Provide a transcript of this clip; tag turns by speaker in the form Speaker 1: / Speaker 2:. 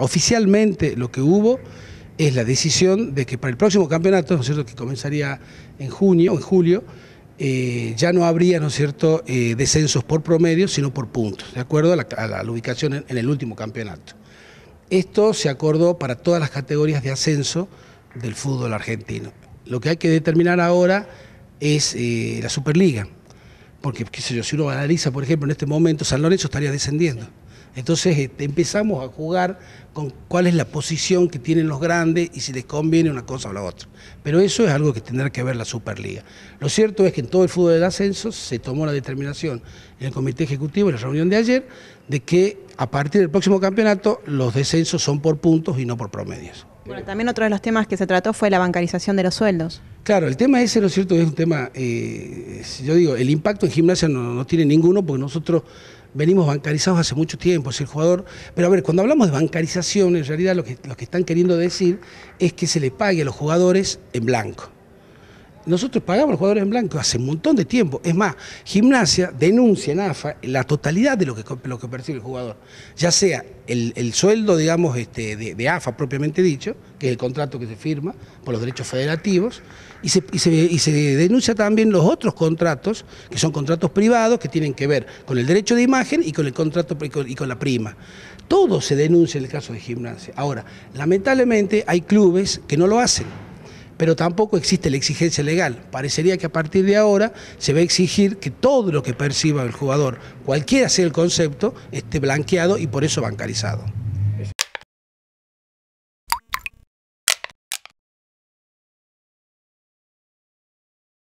Speaker 1: oficialmente lo que hubo es la decisión de que para el próximo campeonato, ¿no es cierto?, que comenzaría en junio, o en julio, eh, ya no habría, ¿no es cierto?, eh, descensos por promedio, sino por puntos, de acuerdo a la, ubicación en, el último campeonato. Esto se acordó para todas las categorías de ascenso del fútbol argentino. Lo que hay que determinar ahora es eh, la Superliga, porque, si uno analiza, por ejemplo, en este momento, San Lorenzo estaría descendiendo. Entonces este, empezamos a jugar con cuál es la posición que tienen los grandes y si les conviene una cosa o la otra. Pero eso es algo que tendrá que ver la Superliga. Lo cierto es que en todo el fútbol de ascenso se tomó la determinación en el Comité Ejecutivo, en la reunión de ayer, de que a partir del próximo campeonato los descensos son por puntos y no por promedios.
Speaker 2: Bueno, también otro de los temas que se trató fue la bancarización de los sueldos.
Speaker 1: Claro, el tema ese, lo cierto? Es un tema, eh, yo digo, el impacto en gimnasia no tiene ninguno porque nosotros venimos bancarizados hace mucho tiempo, es el jugador. Pero a ver, cuando hablamos de bancarización, en realidad lo que, lo que están queriendo decir es que se le pague a los jugadores en blanco nosotros pagamos a los jugadores en blanco hace un montón de tiempo. Es más, gimnasia denuncia en AFA la totalidad de lo que, lo que percibe el jugador, ya sea el, sueldo, digamos, este, de, AFA propiamente dicho, que es el contrato que se firma por los derechos federativos, y se, denuncia también los otros contratos, que son contratos privados, que tienen que ver con el derecho de imagen y con el contrato y con la prima. Todo se denuncia en el caso de gimnasia. Ahora, lamentablemente hay clubes que no lo hacen pero tampoco existe la exigencia legal. Parecería que a partir de ahora se va a exigir que todo lo que perciba el jugador, cualquiera sea el concepto, esté blanqueado y por eso bancarizado.